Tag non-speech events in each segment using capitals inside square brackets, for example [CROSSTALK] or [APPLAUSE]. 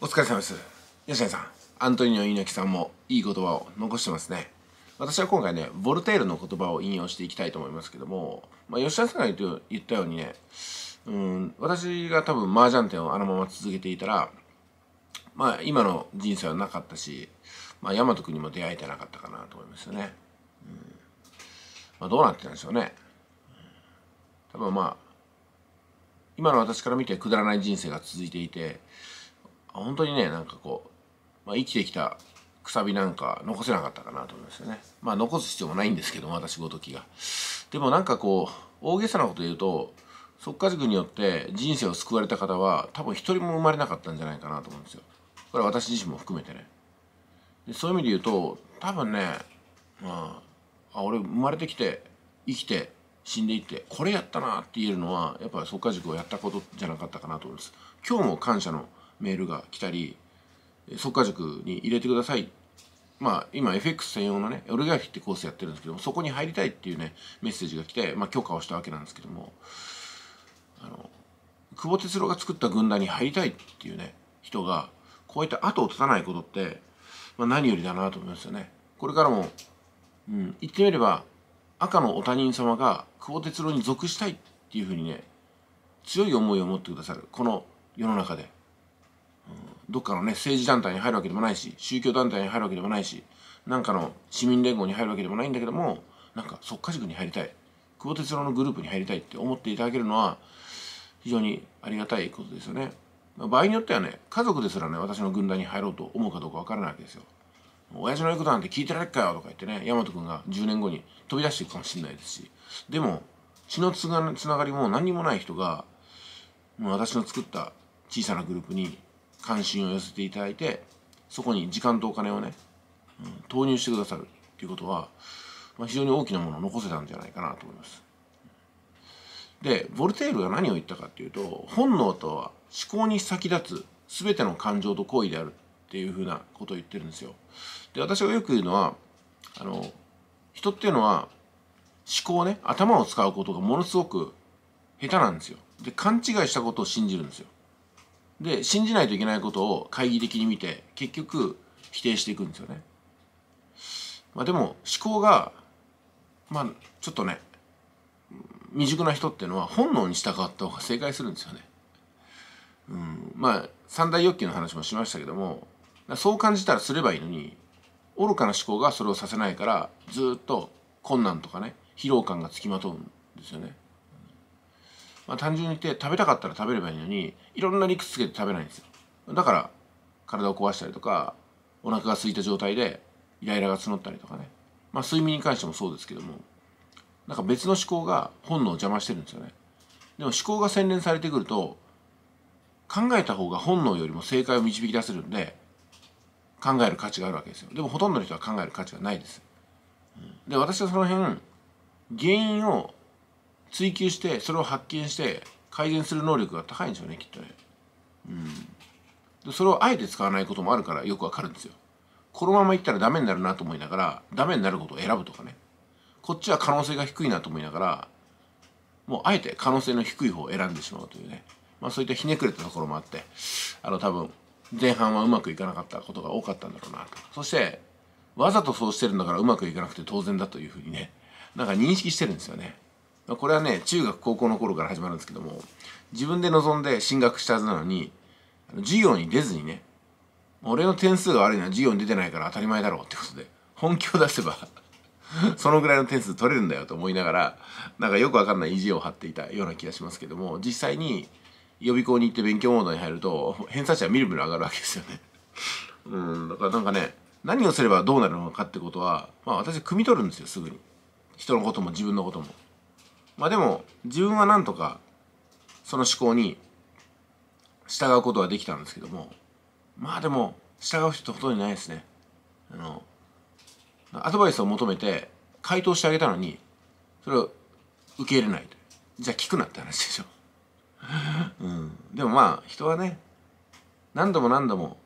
お疲れ様です。吉野さん、アントニオ猪木さんもいい言葉を残してますね。私は今回ね、ボルテールの言葉を引用していきたいと思いますけども、まあ、吉田さんが言ったようにね、うん、私が多分麻雀店をあのまま続けていたら、まあ今の人生はなかったし、まあ大和君にも出会えてなかったかなと思いますよね。うん、まあどうなってたんでしょうね。多分まあ、今の私から見てくだらない人生が続いていて、本当にねなんかこう、まあ、生きてきたくさびなんか残せなかったかなと思いますよねまあ残す必要もないんですけど私ごときがでもなんかこう大げさなこと言うと即家塾によって人生を救われた方は多分一人も生まれなかったんじゃないかなと思うんですよこれは私自身も含めてねでそういう意味で言うと多分ねまああ俺生まれてきて生きて死んでいってこれやったなって言えるのはやっぱ即家塾をやったことじゃなかったかなと思うんです今日も感謝のメールが来たり速化塾に入れてくださいまあ今 FX 専用のねオルガーフィってコースやってるんですけどもそこに入りたいっていうねメッセージが来て、まあ、許可をしたわけなんですけどもあの久保哲郎が作った軍団に入りたいっていうね人がこういった後を絶たないことって、まあ、何よりだなと思いますよね。これからも、うん、言ってみれば赤のお他人様が久保哲郎に属したいっていうふうにね強い思いを持ってくださるこの世の中で。どっかのね、政治団体に入るわけでもないし、宗教団体に入るわけでもないし、なんかの市民連合に入るわけでもないんだけども、なんか即か塾に入りたい、久保哲郎のグループに入りたいって思っていただけるのは、非常にありがたいことですよね。場合によってはね、家族ですらね、私の軍団に入ろうと思うかどうかわからないわけですよ。親父の言うことなんて聞いてられっかよとか言ってね、大和くんが10年後に飛び出していくかもしれないですし、でも、血のつながりも何にもない人が、もう私の作った小さなグループに関心を寄せていただいてそこに時間とお金をね、うん、投入してくださるっていうことは、まあ、非常に大きなものを残せたんじゃないかなと思います。でボルテールが何を言ったかっていうと本能とは思考に先立つ全ての感情と行為であるっていうふうなことを言ってるんですよ。で私がよく言うのはあの人っていうのは思考ね頭を使うことがものすごく下手なんですよ。で勘違いしたことを信じるんですよ。で信じないといけないことを懐疑的に見て結局否定していくんですよね。まあ、でも思考がまあちょっとね未熟な人っていうのは本能に従った方が正解するんですよね。うん、まあ三大欲求の話もしましたけどもそう感じたらすればいいのに愚かな思考がそれをさせないからずっと困難とかね疲労感がつきまとうんですよね。まあ、単純に言って食べたかったら食べればいいのにいろんな理屈つけて食べないんですよだから体を壊したりとかお腹が空いた状態でイライラが募ったりとかねまあ睡眠に関してもそうですけどもなんか別の思考が本能を邪魔してるんですよねでも思考が洗練されてくると考えた方が本能よりも正解を導き出せるんで考える価値があるわけですよでもほとんどの人は考える価値がないですで私はその辺原因を追求してそれを発見して改善する能力が高いんでしょうねきっとね。うん、それをあえて使わないこともあるからよくわかるんですよ。このままいったらダメになるなと思いながらダメになることを選ぶとかねこっちは可能性が低いなと思いながらもうあえて可能性の低い方を選んでしまうというね、まあ、そういったひねくれたところもあってあの多分前半はうまくいかなかったことが多かったんだろうなとそしてわざとそうしてるんだからうまくいかなくて当然だというふうにねなんか認識してるんですよね。これはね中学高校の頃から始まるんですけども自分で望んで進学したはずなのに授業に出ずにね俺の点数が悪いのは授業に出てないから当たり前だろうってことで本気を出せば [LAUGHS] そのぐらいの点数取れるんだよと思いながらなんかよくわかんない意地を張っていたような気がしますけども実際に予備校に行って勉強モードに入ると偏差値はみるみる上がるわけですよね。[LAUGHS] うんだからなんかね何をすればどうなるのかってことは、まあ、私汲み取るんですよすぐに人のことも自分のことも。まあでも自分はなんとかその思考に従うことはできたんですけどもまあでも従う人ってほとんどないですねあのアドバイスを求めて回答してあげたのにそれを受け入れないとじゃあ聞くなって話でしょ、[LAUGHS] うん、でもまあ人はね何度も何度も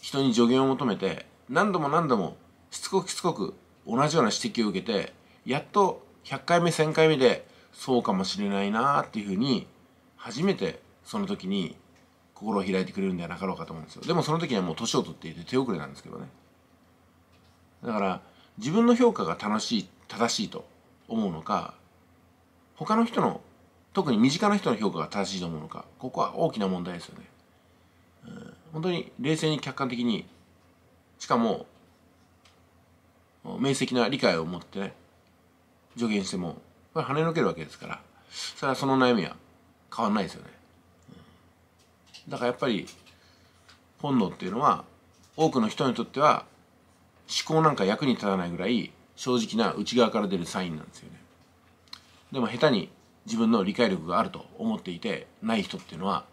人に助言を求めて何度も何度もしつこくしつこく同じような指摘を受けてやっと100回目1000回目でそうかもしれないなっていうふうに初めてその時に心を開いてくれるんではなかろうかと思うんですよでもその時にはもう年を取っていて手遅れなんですけどねだから自分の評価が楽しい正しいと思うのか他の人の特に身近な人の評価が正しいと思うのかここは大きな問題ですよね、うん、本当に冷静に客観的にしかも明晰な理解を持ってね助言してもは跳ねのけるわけですから、それはその悩みは変わんないですよね。だからやっぱり、本能っていうのは、多くの人にとっては、思考なんか役に立たないぐらい、正直な内側から出るサインなんですよね。でも下手に自分の理解力があると思っていて、ない人っていうのは、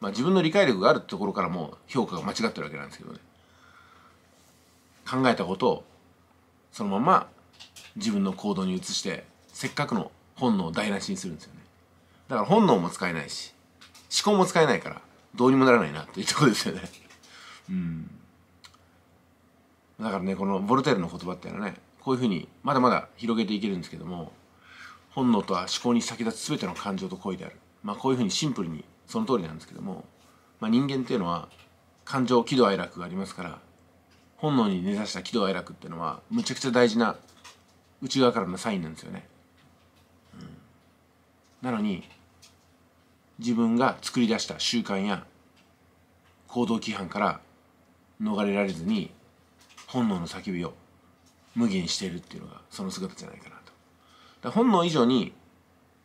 まあ自分の理解力があるってところからも評価が間違ってるわけなんですけどね。考えたことを、そのまま自分の行動に移してせっかくの本能を台無しにするんですよねだから本能も使えないし思考も使えないからどうにもならないなっていうとこですよねうんだからねこのボルテールの言葉っていうのはねこういうふうにまだまだ広げていけるんですけども本能とは思考に先立つ全ての感情と恋であるまあこういうふうにシンプルにその通りなんですけども、まあ、人間っていうのは感情喜怒哀楽がありますから本能に根ざした喜怒哀楽っていうのはむちゃくちゃ大事な内側からのサインなんですよね。なのに自分が作り出した習慣や行動規範から逃れられずに本能の叫びを無限しているっていうのがその姿じゃないかなと。本能以上に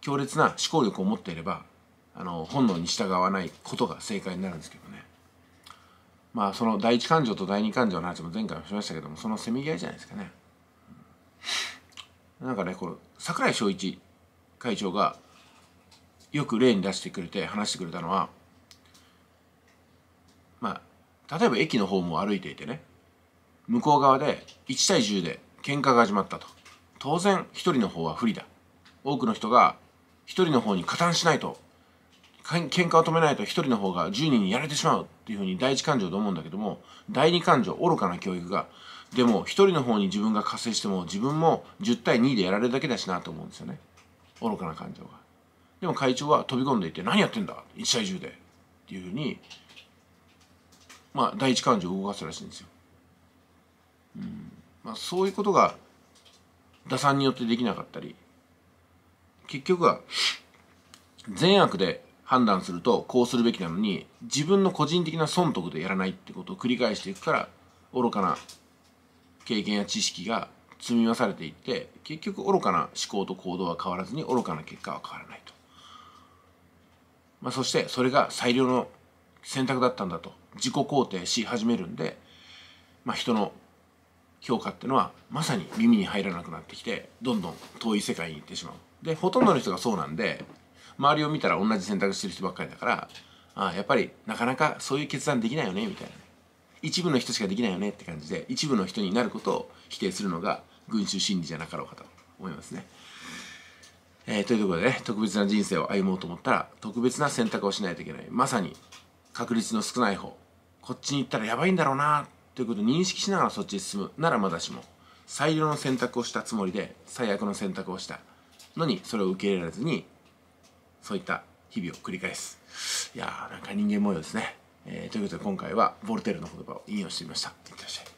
強烈な思考力を持っていればあの本能に従わないことが正解になるんですけどね。まあその第一感情と第二感情の話も前回もしましたけどもそのせめぎ合いじゃないですかね。なんかねこの櫻井翔一会長がよく例に出してくれて話してくれたのはまあ例えば駅のホームを歩いていてね向こう側で1対10で喧嘩が始まったと当然1人の方は不利だ多くの人が1人の方に加担しないと喧嘩を止めないと1人の方が10人にやれてしまうっていうふうに第一感情と思うんだけども第二感情愚かな教育がでも1人の方に自分が加勢しても自分も10対2でやられるだけだしなと思うんですよね愚かな感情が。でも会長は飛び込んでいって「何やってんだ一歳中で」っていうふうにまあ第一感情を動かすらしいんですよ。うんまあ、そういうことが打算によってできなかったり結局は善悪で判断するとこうするべきなのに自分の個人的な損得でやらないってことを繰り返していくから愚かな経験や知識が積み増されていって結局愚かな思考と行動は変わらずに愚かな結果は変わらないと。まあ、そしてそれが最良の選択だったんだと自己肯定し始めるんで、まあ、人の評価っていうのはまさに耳に入らなくなってきてどんどん遠い世界に行ってしまう。でほとんどの人がそうなんで周りを見たら同じ選択してる人ばっかりだからあやっぱりなかなかそういう決断できないよねみたいな一部の人しかできないよねって感じで一部の人になることを否定するのが群衆心理じゃなかろうかと思いますね。えー、ということでね特別な人生を歩もうと思ったら特別な選択をしないといけないまさに確率の少ない方こっちに行ったらやばいんだろうなということを認識しながらそっちに進むならまだしも最良の選択をしたつもりで最悪の選択をしたのにそれを受け入れられずにそういった日々を繰り返すいやーなんか人間模様ですね、えー、ということで今回はボルテールの言葉を引用してみましたいってらっしゃい